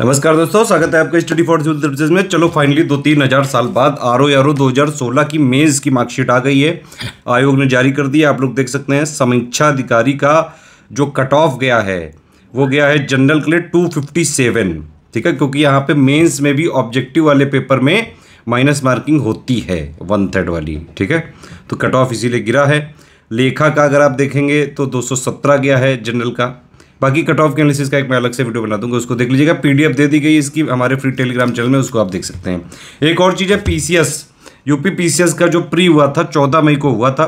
नमस्कार दोस्तों स्वागत है आपका स्टडी फॉर सिविल सर्विसेज में चलो फाइनली दो तीन हज़ार साल बाद आर ओ आर ओ दो हज़ार सोलह की मेज की मार्कशीट आ गई है आयोग ने जारी कर दिया आप लोग देख सकते हैं समीक्षा अधिकारी का जो कट ऑफ गया है वो गया है जनरल के लिए टू फिफ्टी सेवन ठीक है क्योंकि यहाँ पे मेंस में भी ऑब्जेक्टिव वाले पेपर में माइनस मार्किंग होती है वन थर्ड वाली ठीक है तो कट ऑफ इसीलिए गिरा है लेखा का अगर आप देखेंगे तो दो सौ सत्रह गया है जनरल का बाकी कट ऑफ के एनालिसिस का एक मैं अलग से वीडियो बना दूंगा उसको देख लीजिएगा पीडीएफ दे दी गई इसकी हमारे फ्री टेलीग्राम चैनल में उसको आप देख सकते हैं एक और चीज़ है पीसीएस यूपी पीसीएस का जो प्री हुआ था चौदह मई को हुआ था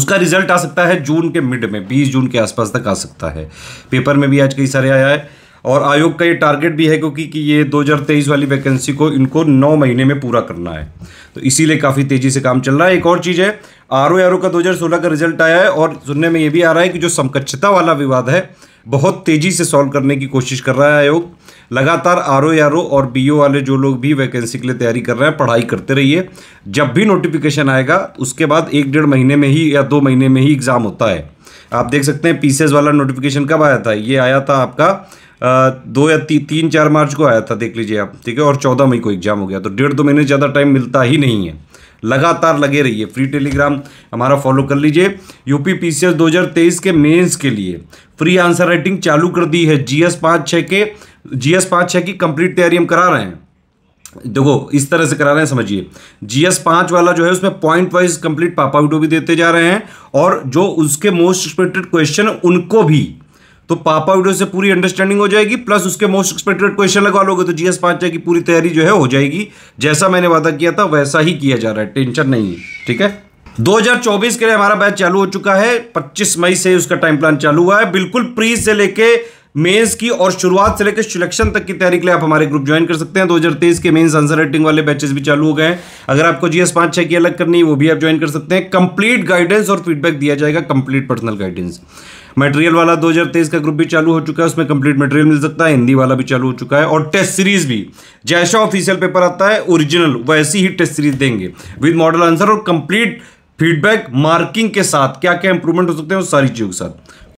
उसका रिजल्ट आ सकता है जून के मिड में बीस जून के आसपास तक आ सकता है पेपर में भी आज कई सारे आया है और आयोग का ये टारगेट भी है क्योंकि कि ये 2023 वाली वैकेंसी को इनको नौ महीने में पूरा करना है तो इसीलिए काफ़ी तेज़ी से काम चल रहा है एक और चीज़ है आर ओ आर ओ का 2016 का रिजल्ट आया है और सुनने में ये भी आ रहा है कि जो समकक्षता वाला विवाद है बहुत तेज़ी से सॉल्व करने की कोशिश कर रहा है आयोग लगातार आर ओ आर ओ और बी ओ वाले जो लोग भी वैकेंसी के लिए तैयारी कर रहे हैं पढ़ाई करते रहिए जब भी नोटिफिकेशन आएगा उसके बाद एक डेढ़ महीने में ही या दो महीने में ही एग्ज़ाम होता है आप देख सकते हैं पीसीएस वाला नोटिफिकेशन कब आया था ये आया था आपका दो या ती, तीन चार मार्च को आया था देख लीजिए आप ठीक है और चौदह मई को एग्ज़ाम हो गया तो डेढ़ दो महीने ज़्यादा टाइम मिलता ही नहीं है लगातार लगे रहिए फ्री टेलीग्राम हमारा फॉलो कर लीजिए यूपी पी सी एस दो हज़ार तेईस के मेंस के लिए फ्री आंसर राइटिंग चालू कर दी है जी एस पाँच छः के जी एस पाँच छः की कंप्लीट तैयारी हम करा रहे हैं देखो इस तरह से करा रहे हैं समझिए जीएस पाँच वाला जो है उसमें पॉइंट वाइज कंप्लीट पापा वीडियो भी देते जा रहे हैं और जो उसके मोस्ट एक्सपेक्टेड क्वेश्चन उनको भी तो पापा वीडियो से पूरी अंडरस्टैंडिंग हो जाएगी प्लस उसके मोस्ट एक्सपेक्टेड क्वेश्चन लगा लोगे तो जीएस पांच की पूरी तैयारी जो है हो जाएगी जैसा मैंने वादा किया था वैसा ही किया जा रहा है टेंशन नहीं है ठीक है 2024 के लिए हमारा बैच चालू हो चुका है 25 मई से उसका टाइम प्लान चालू हुआ है बिल्कुल प्री से लेके मेंस की और शुरुआत से लेकर सिलेक्शन तक की तैयारी के लिए आप हमारे ग्रुप ज्वाइन कर सकते हैं 2023 के मेंस आंसर राइटिंग वाले बैचेस भी चालू हो गए हैं अगर आपको जीएस पांच छह की अलग करनी है वो भी आप ज्वाइन कर सकते हैं कंप्लीट गाइडेंस और फीडबैक दिया जाएगा कंप्लीट पर्सनल गाइडेंस मटेरियल वाला 2023 का ग्रुप भी चालू हो चुका है उसमें कंप्लीट मटेरियल मिल सकता है हिंदी वाला भी चालू हो चुका है और टेस्ट सीरीज भी जैसा ऑफिशियल पेपर आता है ओरिजिनल वैसी ही टेस्ट सीरीज देंगे विद मॉडल आंसर और कंप्लीट फीडबैक मार्किंग के साथ क्या क्या इंप्रूवमेंट हो सकते हैं उस सारी चीज़ों के साथ